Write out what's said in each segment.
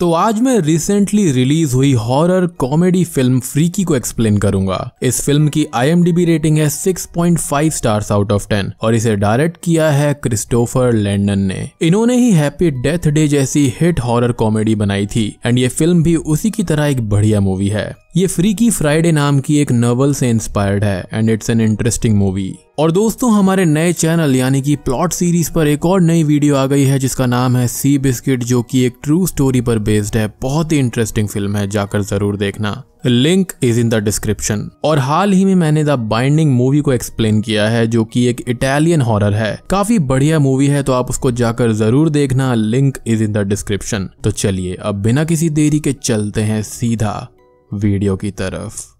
तो आज मैं रिसेंटली रिलीज हुई हॉरर कॉमेडी फिल्म फ्रीकी को एक्सप्लेन करूंगा इस फिल्म की आई रेटिंग है 6.5 स्टार्स आउट ऑफ 10 और इसे डायरेक्ट किया है क्रिस्टोफर लैंडन ने इन्होंने ही हैप्पी डेथ डे जैसी हिट हॉरर कॉमेडी बनाई थी एंड ये फिल्म भी उसी की तरह एक बढ़िया मूवी है ये फ्रीकी फ्राइडे नाम की एक नॉवल से इंस्पायर्ड है and it's an interesting movie और दोस्तों हमारे नए चैनल यानी कि प्लॉट सीरीज पर एक और नई वीडियो आ गई है जिसका नाम है सी बिस्किट जो कि एक ट्रू स्टोरी पर बेस्ड है बहुत ही इंटरेस्टिंग फिल्म है जाकर जरूर देखना link is in the description और हाल ही में मैंने द बाइंडिंग मूवी को एक्सप्लेन किया है जो कि एक इटालियन हॉरर है काफी बढ़िया मूवी है तो आप उसको जाकर जरूर देखना link is in the description तो चलिए अब बिना किसी देरी के चलते हैं सीधा वीडियो की तरफ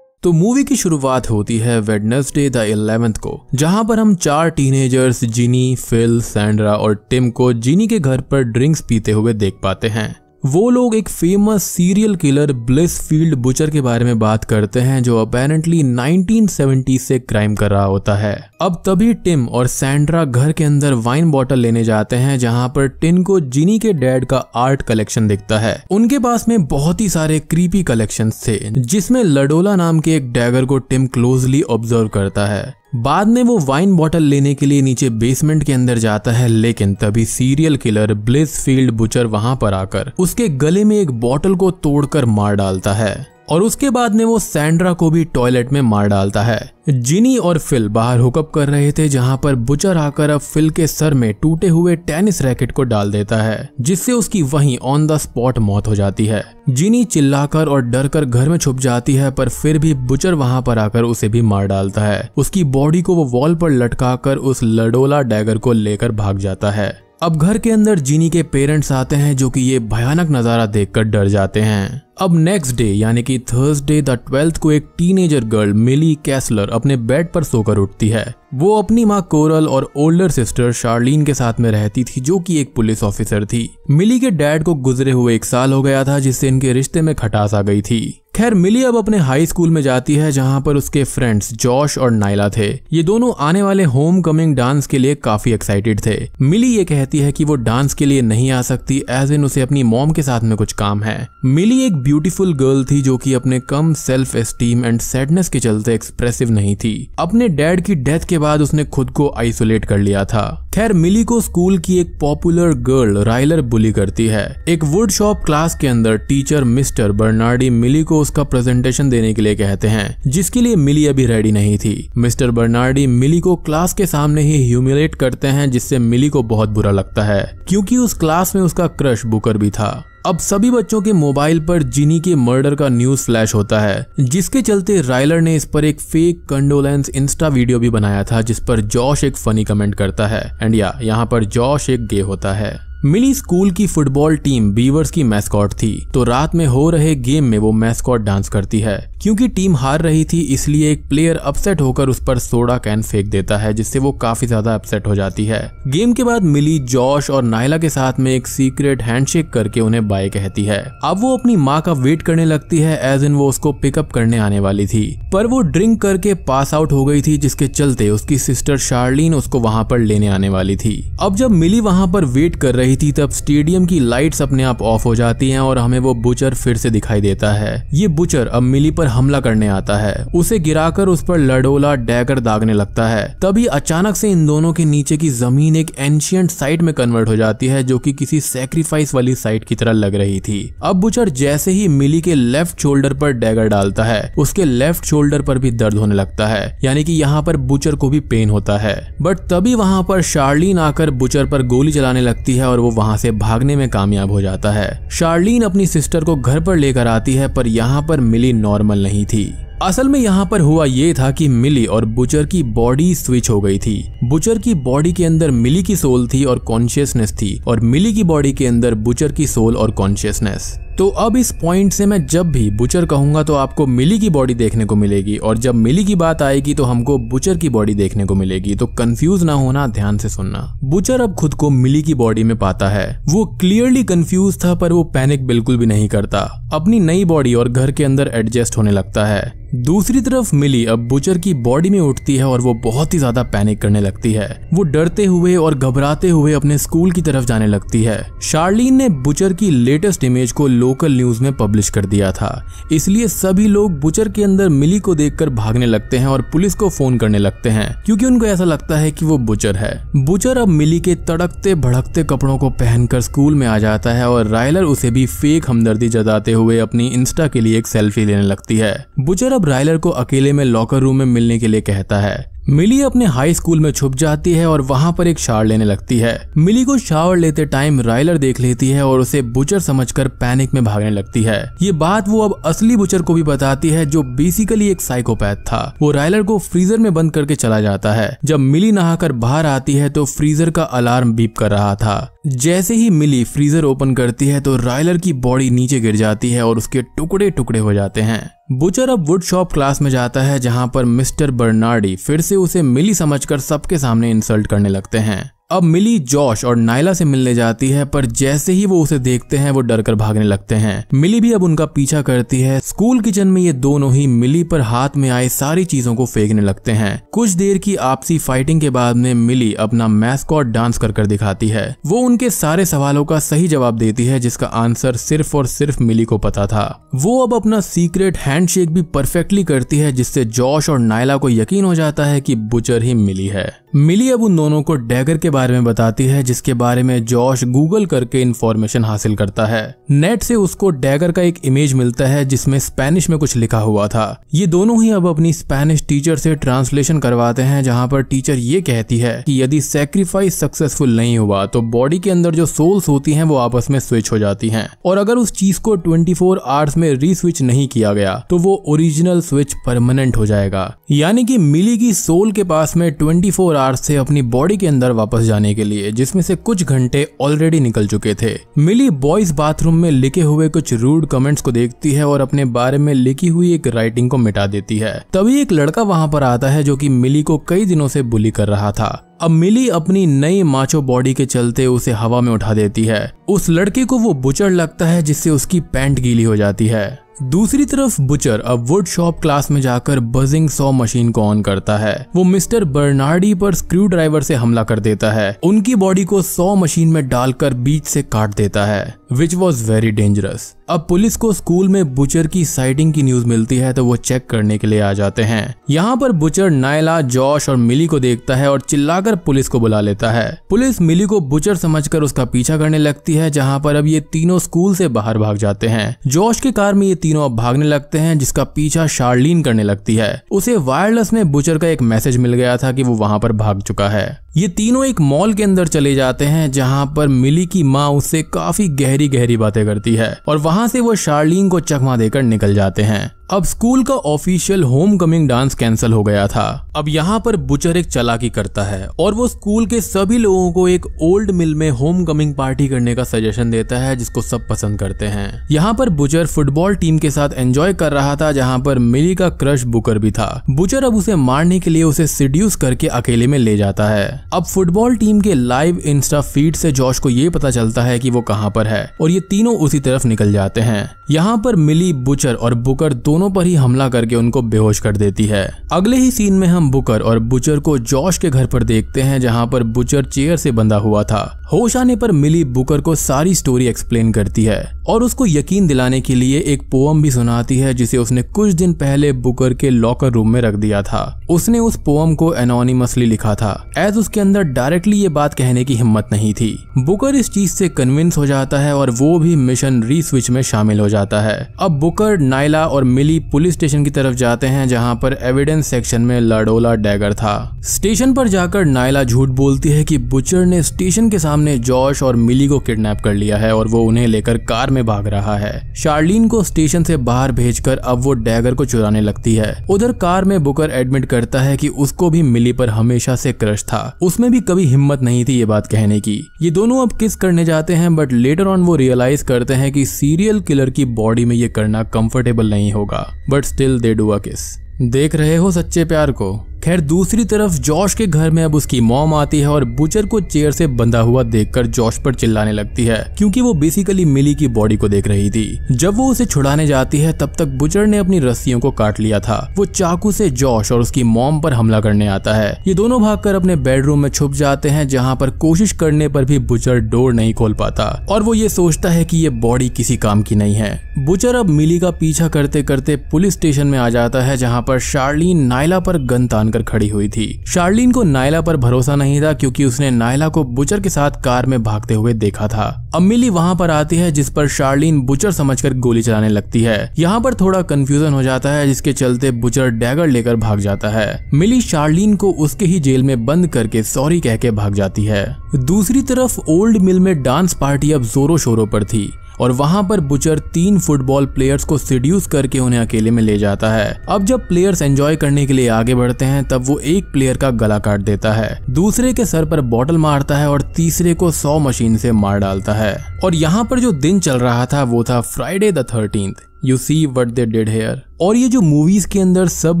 तो मूवी की शुरुआत होती है वेडनेसडे द इलेवेंथ को जहां पर हम चार टीनेजर्स जिनी फिल सैंड्रा और टिम को जिनी के घर पर ड्रिंक्स पीते हुए देख पाते हैं वो लोग एक famous serial killer Blissfield butcher के बारे में बात करते हैं जो अपेरेंटली 1970 से क्राइम कर रहा होता है अब तभी टिम और सैंड्रा घर के अंदर वाइन बॉटल लेने जाते हैं जहां पर टिन को जिनी के डैड का आर्ट कलेक्शन दिखता है उनके पास में बहुत ही सारे क्रीपी कलेक्शन थे जिसमें लडोला नाम के एक डैगर को टिम क्लोजली ऑब्जर्व करता है बाद में वो वाइन बॉटल लेने के लिए नीचे बेसमेंट के अंदर जाता है लेकिन तभी serial killer Blissfield butcher वहां पर आकर उसके गले में एक बॉटल को तोड़कर मार डालता है और उसके बाद में वो सैंड्रा को भी टॉयलेट में मार डालता है जिनी और फिल बाहर हुकअप कर रहे थे जहां पर बुचर आकर अब फिल के सर में टूटे हुए टेनिस रैकेट को डाल देता है जिससे उसकी वही ऑन द स्पॉट मौत हो जाती है जिनी चिल्लाकर और डर कर घर में छुप जाती है पर फिर भी बुचर वहां पर आकर उसे भी मार डालता है उसकी बॉडी को वो वॉल पर लटकाकर उस लडोला डैगर को लेकर भाग जाता है अब घर के अंदर जीनी के पेरेंट्स आते हैं जो कि ये भयानक नज़ारा देखकर डर जाते हैं अब नेक्स्ट डे यानी कि थर्सडे द ट्वेल्थ को एक टीनेजर गर्ल मिली कैसलर अपने बेड पर सोकर उठती है वो अपनी माँ कोरल और ओल्डर सिस्टर शार्लिन के साथ में रहती थी जो कि एक पुलिस ऑफिसर थी मिली के डैड को गुजरे हुए एक साल हो गया था जिससे इनके रिश्ते में खटास आ गई थी खैर मिली अब अपने हाई स्कूल में जाती है जहां पर उसके फ्रेंड्स जॉश और नाइला थे ये दोनों आने वाले होम कमिंग डांस के लिए काफी एक्साइटेड थे मिली ये कहती है कि वो डांस के लिए नहीं आ सकती एज इन उसे अपनी मॉम के साथ में कुछ काम है मिली एक ब्यूटीफुल गर्ल थी जो की अपने कम सेल्फ एस्टीम एंड सैडनेस के चलते एक्सप्रेसिव नहीं थी अपने डैड की डेथ के बाद उसने खुद को आइसोलेट कर लिया था खैर मिली को स्कूल की एक पॉपुलर गर्ल राइलर बुली करती है एक वुड शॉप क्लास के अंदर टीचर मिस्टर बर्नार्डी मिली को उसका प्रेजेंटेशन देने के लिए कहते हैं जिसके लिए मिली अभी रेडी नहीं थी मिस्टर बर्नार्डी मिली को क्लास के सामने ही ह्यूमिलेट करते हैं जिससे मिली को बहुत बुरा लगता है क्योंकि उस क्लास में उसका क्रश बुकर भी था अब सभी बच्चों के मोबाइल पर जिनी के मर्डर का न्यूज फ्लैश होता है जिसके चलते रायलर ने इस पर एक फेक कंडोलेंस इंस्टा वीडियो भी बनाया था जिस पर जॉश एक फनी कमेंट करता है एंड या यहाँ पर जॉश एक गे होता है मिली स्कूल की फुटबॉल टीम बीवर्स की मैस्कॉट थी तो रात में हो रहे गेम में वो मैस्कॉट डांस करती है क्योंकि टीम हार रही थी इसलिए एक प्लेयर अपसेट होकर उस पर सोडा कैन फेंक देता है जिससे वो काफी ज्यादा अपसेट हो जाती है गेम के बाद मिली जॉश और नायला के साथ में एक सीक्रेट हैंडशेक करके उन्हें बाय कहती है अब वो अपनी माँ का वेट करने लगती है एज इन वो उसको पिकअप करने आने वाली थी पर वो ड्रिंक करके पास आउट हो गई थी जिसके चलते उसकी सिस्टर शार्लिन उसको वहां पर लेने आने वाली थी अब जब मिली वहां पर वेट कर रही रही थी तब स्टेडियम की लाइट्स अपने आप ऑफ हो जाती हैं और हमें वो बुचर फिर से दिखाई देता है ये बुचर अब मिली पर हमला करने आता है उसे गिराकर उस पर लडोला डैगर दागने लगता है तभी अचानक से इन दोनों के नीचे की जमीन एक एंशियंट साइट में कन्वर्ट हो जाती है जो कि किसी सेक्रीफाइस वाली साइट की तरह लग रही थी अब बुचर जैसे ही मिली के लेफ्ट शोल्डर पर डैगर डालता है उसके लेफ्ट शोल्डर पर भी दर्द होने लगता है यानी कि यहाँ पर बुचर को भी पेन होता है बट तभी वहां पर शार्लिन आकर बुचर पर गोली चलाने लगती है और और वो वहां से भागने में कामयाब हो जाता है शार्लिन अपनी सिस्टर को घर पर लेकर आती है पर यहाँ पर मिली नॉर्मल नहीं थी असल में यहाँ पर हुआ ये था कि मिली और बुचर की बॉडी स्विच हो गई थी बुचर की बॉडी के अंदर मिली की सोल थी और कॉन्शियसनेस थी और मिली की बॉडी के अंदर बुचर की सोल और कॉन्शियसनेस तो अब इस पॉइंट से मैं जब भी बुचर कहूंगा तो आपको मिली की बॉडी देखने को मिलेगी और जब मिली की बात आएगी तो हमको बुचर की बॉडी देखने को मिलेगी तो कंफ्यूज ना होना ध्यान से सुनना बुचर अब खुद को मिली की बॉडी में पाता है वो क्लियरली कंफ्यूज था पर वो पैनिक बिल्कुल भी नहीं करता अपनी नई बॉडी और घर के अंदर एडजस्ट होने लगता है दूसरी तरफ मिली अब बुचर की बॉडी में उठती है और वो बहुत ही ज्यादा पैनिक करने लगती है वो डरते हुए और घबराते हुए अपने स्कूल की तरफ जाने लगती है शार्लिन ने बुचर की लेटेस्ट इमेज को लो लोकल न्यूज में पब्लिश कर दिया था इसलिए सभी लोग बुचर के अंदर मिली को देखकर भागने लगते हैं और पुलिस को फोन करने लगते हैं क्योंकि उनको ऐसा लगता है कि वो बुचर है बुचर अब मिली के तड़कते भड़कते कपड़ों को पहनकर स्कूल में आ जाता है और रायलर उसे भी फेक हमदर्दी जताते हुए अपनी इंस्टा के लिए एक सेल्फी लेने लगती है बुचर अब रायलर को अकेले में लॉकर रूम में मिलने के लिए कहता है मिली अपने हाई स्कूल में छुप जाती है और वहां पर एक शावर लेने लगती है मिली को शावर लेते टाइम राइलर देख लेती है और उसे बुचर समझकर पैनिक में भागने लगती है ये बात वो अब असली बुचर को भी बताती है जो बेसिकली एक साइकोपैथ था वो राइलर को फ्रीजर में बंद करके चला जाता है जब मिली नहाकर बाहर आती है तो फ्रीजर का अलार्म बीप कर रहा था जैसे ही मिली फ्रीजर ओपन करती है तो राइलर की बॉडी नीचे गिर जाती है और उसके टुकड़े टुकड़े हो जाते हैं बुचर अब वुड शॉप क्लास में जाता है जहां पर मिस्टर बर्नार्डी फिर से उसे मिली समझकर सबके सामने इंसल्ट करने लगते हैं अब मिली जॉश और नायला से मिलने जाती है पर जैसे ही वो उसे देखते हैं वो डर कर भागने लगते हैं मिली भी अब उनका पीछा करती है स्कूल किचन में ये दोनों ही मिली पर हाथ में आए सारी चीजों को फेंकने लगते हैं कुछ देर की आपसी फाइटिंग के बाद में मिली अपना मैस्कॉट डांस कर कर दिखाती है वो उनके सारे सवालों का सही जवाब देती है जिसका आंसर सिर्फ और सिर्फ मिली को पता था वो अब अपना सीक्रेट हैंड भी परफेक्टली करती है जिससे जॉश और नायला को यकीन हो जाता है की बुचर ही मिली है मिली अब उन दोनों को डैगर के बारे में बताती है जिसके बारे में जॉश गूगल करके इन्फॉर्मेशन हासिल करता है नेट से उसको डैगर का एक इमेज मिलता है जिसमें स्पेनिश में कुछ लिखा हुआ था ये दोनों ही अब अपनी स्पेनिश टीचर से ट्रांसलेशन करवाते हैं जहां पर टीचर ये कहती है कि यदि सेक्रीफाइस सक्सेसफुल नहीं हुआ तो बॉडी के अंदर जो सोल्स होती है वो आपस में स्विच हो जाती है और अगर उस चीज को ट्वेंटी आवर्स में रिस्विच नहीं किया गया तो वो ओरिजिनल स्विच परमानेंट हो जाएगा यानी कि मिली की सोल के पास में ट्वेंटी आवर्स थे अपनी बॉडी के अंदर वापस जाने के लिए जिसमें से कुछ घंटे ऑलरेडी निकल चुके थे मिली बॉयज बाथरूम में लिखे हुए कुछ रूड कमेंट्स को देखती है और अपने बारे में लिखी हुई एक राइटिंग को मिटा देती है तभी एक लड़का वहां पर आता है जो की मिली को कई दिनों से बुली कर रहा था अब मिली अपनी नई माचो बॉडी के चलते उसे हवा में उठा देती है उस लड़के को वो बुचड़ लगता है जिससे उसकी पैंट गीली हो जाती है दूसरी तरफ बुचर अब वुड शॉप क्लास में जाकर बजिंग सॉ मशीन को ऑन करता है वो मिस्टर बर्नार्डी पर स्क्रू ड्राइवर से हमला कर देता है उनकी बॉडी को सॉ मशीन में डालकर बीच से काट देता है विच वॉज वेरी डेंजरस अब पुलिस को स्कूल में बुचर की साइटिंग की न्यूज मिलती है तो वो चेक करने के लिए आ जाते हैं यहाँ पर बुचर नायला जॉश और मिली को देखता है और चिल्लाकर पुलिस को बुला लेता है पुलिस मिली को बुचर समझकर उसका पीछा करने लगती है जहाँ पर अब ये तीनों स्कूल से बाहर भाग जाते हैं जॉश के कार में ये तीनों अब भागने लगते हैं जिसका पीछा शार्लिन करने लगती है उसे वायरलेस में बुचर का एक मैसेज मिल गया था की वो वहां पर भाग चुका है ये तीनों एक मॉल के अंदर चले जाते हैं जहाँ पर मिली की माँ उससे काफी गहरी गहरी गहरी बातें करती है और वहां से वो शार्लिन को चकमा देकर निकल जाते हैं अब स्कूल का ऑफिशियल होमकमिंग डांस कैंसिल हो गया था अब यहाँ पर बुचर एक चलाकी करता है और वो स्कूल के सभी लोगों को एक ओल्ड मिल में होम पार्टी करने का सजेशन देता है जिसको सब पसंद करते हैं यहाँ पर बुचर फुटबॉल टीम के साथ एंजॉय कर रहा था जहाँ पर मिली का क्रश बुकर भी था बुचर अब उसे मारने के लिए उसे सिड्यूस करके अकेले में ले जाता है अब फुटबॉल टीम के लाइव इंस्टा फीड से जॉश को ये पता चलता है की वो कहाँ पर है और ये तीनों उसी तरफ निकल जाते हैं यहाँ पर मिली बुचर और बुकर दोनों दोनों पर ही हमला करके उनको बेहोश कर देती है अगले ही सीन में हम बुकर और बुचर को जॉश के घर पर देखते हैं जहाँ पर बुचर चेयर से बंधा हुआ था होश आने पर मिली बुकर को सारी स्टोरी एक्सप्लेन करती है और उसको यकीन दिलाने के लिए एक पोअम भी सुनाती है जिसे उसने कुछ दिन पहले बुकर के लॉकर रूम में रख दिया था उसने उस पोअम को एनोनिमसली लिखा था एज उसके अंदर डायरेक्टली ये बात कहने की हिम्मत नहीं थी बुकर इस चीज से कन्विंस हो जाता है और वो भी मिशन री स्विच में शामिल हो जाता है अब बुकर नाइला और मिली फाइनली पुलिस स्टेशन की तरफ जाते हैं जहां पर एविडेंस सेक्शन में लाडोला डैगर था स्टेशन पर जाकर नायला झूठ बोलती है कि बुचर ने स्टेशन के सामने जॉश और मिली को किडनैप कर लिया है और वो उन्हें लेकर कार में भाग रहा है शार्लिन को स्टेशन से बाहर भेजकर अब वो डैगर को चुराने लगती है उधर कार में बुकर एडमिट करता है कि उसको भी मिली पर हमेशा से क्रश था उसमें भी कभी हिम्मत नहीं थी ये बात कहने की ये दोनों अब किस करने जाते हैं बट लेटर ऑन वो रियलाइज करते हैं कि सीरियल किलर की बॉडी में ये करना कंफर्टेबल नहीं होगा होगा but still they do a kiss देख रहे हो सच्चे प्यार को खैर दूसरी तरफ जॉश के घर में अब उसकी मॉम आती है और बुचर को चेयर से बंधा हुआ देखकर जॉश पर चिल्लाने लगती है क्योंकि वो बेसिकली मिली की बॉडी को देख रही थी जब वो उसे छुड़ाने जाती है तब तक बुचर ने अपनी रस्सियों को काट लिया था वो चाकू से जॉश और उसकी मॉम पर हमला करने आता है ये दोनों भाग अपने बेडरूम में छुप जाते हैं जहाँ पर कोशिश करने पर भी बुचर डोर नहीं खोल पाता और वो ये सोचता है की ये बॉडी किसी काम की नहीं है बुचर अब मिली का पीछा करते करते पुलिस स्टेशन में आ जाता है जहाँ पर शार्लिन नायला पर गन बनकर खड़ी हुई थी शार्लिन को नायला पर भरोसा नहीं था क्योंकि उसने नायला को बुचर के साथ कार में भागते हुए देखा था अम्मिली वहां पर आती है जिस पर शार्लिन बुचर समझकर गोली चलाने लगती है यहाँ पर थोड़ा कंफ्यूजन हो जाता है जिसके चलते बुचर डैगर लेकर भाग जाता है मिली शार्लिन को उसके ही जेल में बंद करके सॉरी कह के भाग जाती है दूसरी तरफ ओल्ड मिल में डांस पार्टी अब जोरों शोरों पर थी और वहां पर बुचर तीन फुटबॉल प्लेयर्स को सिड्यूस करके उन्हें अकेले में ले जाता है अब जब प्लेयर्स एंजॉय करने के लिए आगे बढ़ते हैं हैं तब वो एक प्लेयर का गला काट देता है दूसरे के सर पर बॉटल मारता है और तीसरे को सौ मशीन से मार डालता है और यहाँ पर जो दिन चल रहा था वो था Friday the thirteenth you see what they did here और ये जो मूवीज के अंदर सब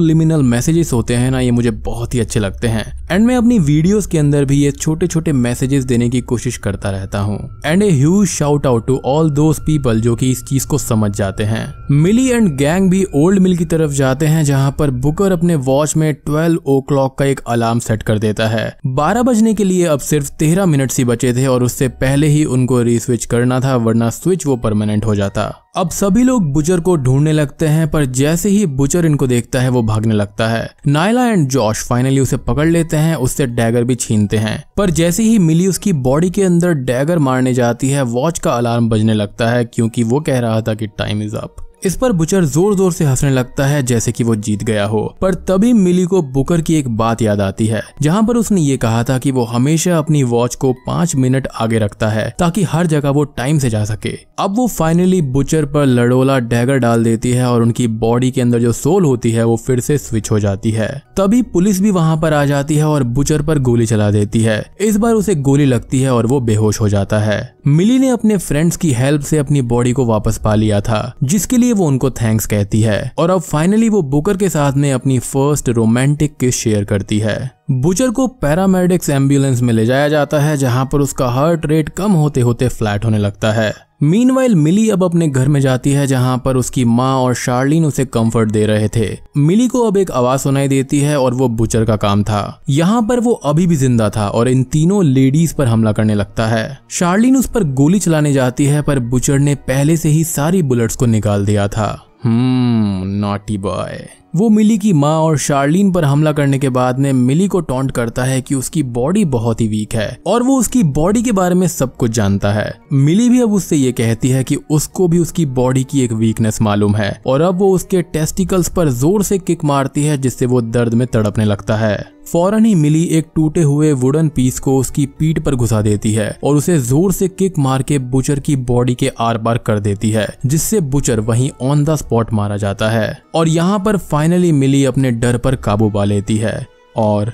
लिमिनल मैसेजेस होते हैं ना ये मुझे बहुत ही अच्छे लगते हैं एंड मैं अपनी वीडियोस के अंदर भी ये छोटे छोटे मैसेजेस देने की कोशिश करता रहता हूँ and a huge shout out to all those people जो कि इस चीज को समझ जाते हैं मिली एंड गैंग भी ओल्ड मिल की तरफ जाते हैं जहाँ पर बुकर अपने वॉच में ट्वेल्व ओ क्लॉक का एक अलार्म सेट कर देता है बारह बजने के लिए अब सिर्फ तेरह मिनट ही बचे थे और उससे पहले ही उनको रिस्विच करना था वरना स्विच वो परमानेंट हो जाता अब सभी लोग बुचर को ढूंढने लगते हैं पर जैसे ही बुचर इनको देखता है वो भागने लगता है नायला एंड जॉश फाइनली उसे पकड़ लेते हैं उससे डैगर भी छीनते हैं पर जैसे ही मिली उसकी बॉडी के अंदर डैगर मारने जाती है वॉच का अलार्म बजने लगता है क्योंकि वो कह रहा था कि टाइम इज अप इस पर बुचर जोर जोर से हंसने लगता है जैसे कि वो जीत गया हो पर तभी मिली को बुकर की एक बात याद आती है जहां पर उसने ये कहा था कि वो हमेशा अपनी वॉच को पांच मिनट आगे रखता है ताकि हर जगह वो टाइम से जा सके अब वो फाइनली बुचर पर लड़ोला डैगर डाल देती है और उनकी बॉडी के अंदर जो सोल होती है वो फिर से स्विच हो जाती है तभी पुलिस भी वहां पर आ जाती है और बुचर पर गोली चला देती है इस बार उसे गोली लगती है और वो बेहोश हो जाता है मिली ने अपने फ्रेंड्स की हेल्प से अपनी बॉडी को वापस पा लिया था जिसके लिए इसीलिए वो उनको थैंक्स कहती है और अब फाइनली वो बुकर के साथ में अपनी फर्स्ट रोमांटिक किस शेयर करती है बुजर को पैरामेडिक्स एम्बुलेंस में ले जाया जाता है जहां पर उसका हार्ट रेट कम होते होते फ्लैट होने लगता है मीनवाइल मिली अब अपने घर में जाती है जहां पर उसकी माँ और शार्लिन उसे कंफर्ट दे रहे थे मिली को अब एक आवाज सुनाई देती है और वो बुचर का काम था यहाँ पर वो अभी भी जिंदा था और इन तीनों लेडीज पर हमला करने लगता है शार्लिन उस पर गोली चलाने जाती है पर बुचर ने पहले से ही सारी बुलेट्स को निकाल दिया था हम्म नॉटी बॉय वो मिली की माँ और शार्लिन पर हमला करने के बाद में मिली को टॉन्ट करता है कि उसकी बॉडी बहुत ही वीक है और वो उसकी बॉडी के बारे में सब कुछ जानता है मिली भी अब उससे ये कहती है कि उसको भी उसकी बॉडी की एक वीकनेस मालूम है और अब वो उसके टेस्टिकल्स पर जोर से किक मारती है जिससे वो दर्द में तड़पने लगता है फौरन ही मिली एक टूटे हुए वुडन पीस को उसकी पीठ पर घुसा देती है और उसे जोर से किक मार के बुचर की बॉडी के आर पार कर देती है जिससे बुचर वहीं ऑन द स्पॉट मारा जाता है और यहाँ पर फाइनली मिली अपने डर पर काबू पा लेती है और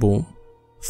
बूम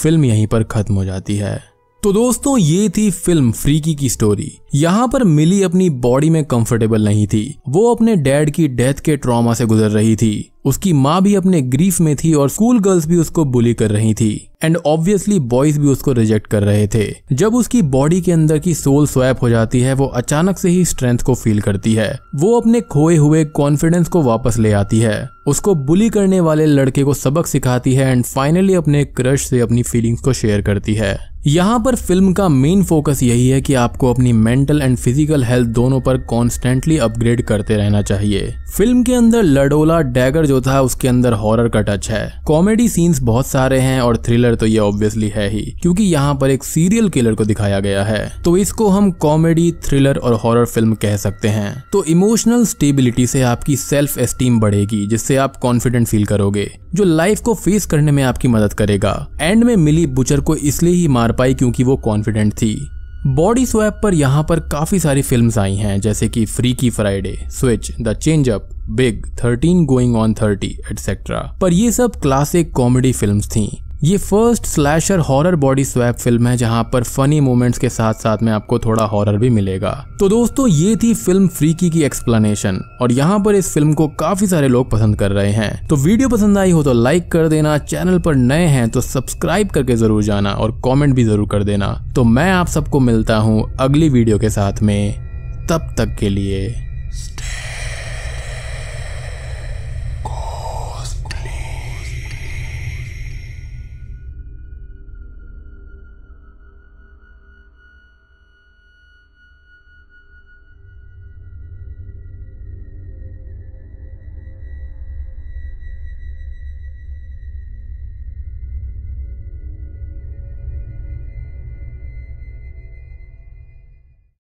फिल्म यहीं पर खत्म हो जाती है तो दोस्तों ये थी फिल्म फ्रीकी की स्टोरी यहाँ पर मिली अपनी बॉडी में कंफर्टेबल नहीं थी वो अपने डैड की डेथ के ट्रॉमा से गुजर रही थी उसकी माँ भी अपने ग्रीफ में थी और स्कूल गर्ल्स भी उसको बुली कर रही थी एंड ऑब्वियसली बॉयज भी उसको रिजेक्ट कर रहे थे जब उसकी बॉडी के अंदर की सोल स्वैप हो जाती है वो अचानक से ही स्ट्रेंथ को फील करती है वो अपने खोए हुए कॉन्फिडेंस को वापस ले आती है उसको बुली करने वाले लड़के को सबक सिखाती है एंड फाइनली अपने क्रश से अपनी फीलिंग्स को शेयर करती है यहाँ पर फिल्म का मेन फोकस यही है कि आपको अपनी मेंटल एंड फिजिकल हेल्थ दोनों पर कॉन्स्टेंटली अपग्रेड करते रहना चाहिए फिल्म के अंदर लडोला डैगर जो था उसके अंदर हॉरर का टच है कॉमेडी सीन्स बहुत सारे हैं और थ्रिलर तो ये ऑब्वियसली है ही क्योंकि यहाँ पर एक सीरियल किलर को दिखाया गया है तो इसको हम कॉमेडी थ्रिलर और हॉरर फिल्म कह सकते हैं तो इमोशनल स्टेबिलिटी से आपकी सेल्फ एस्टीम बढ़ेगी जिससे आप कॉन्फिडेंट फील करोगे जो लाइफ को फेस करने में आपकी मदद करेगा एंड में मिली बुचर को इसलिए ही मार पाई क्योंकि वो कॉन्फिडेंट थी बॉडी स्वैप पर यहाँ पर काफ़ी सारी फिल्म्स आई हैं जैसे कि Freaky Friday switch the change up big thirteen going on thirty etcetera पर ये सब क्लासिक कॉमेडी फिल्म्स थीं ये first slasher horror body swap फिल्म है जहां पर फनी मोमेंट्स के साथ साथ में आपको थोड़ा हॉरर भी मिलेगा तो दोस्तों ये थी फिल्म फ्रीकी की एक्सप्लेनेशन और यहाँ पर इस फिल्म को काफी सारे लोग पसंद कर रहे हैं तो वीडियो पसंद आई हो तो लाइक कर देना चैनल पर नए हैं तो सब्सक्राइब करके जरूर जाना और कॉमेंट भी जरूर कर देना तो मैं आप सबको मिलता हूँ अगली वीडियो के साथ में तब तक के लिए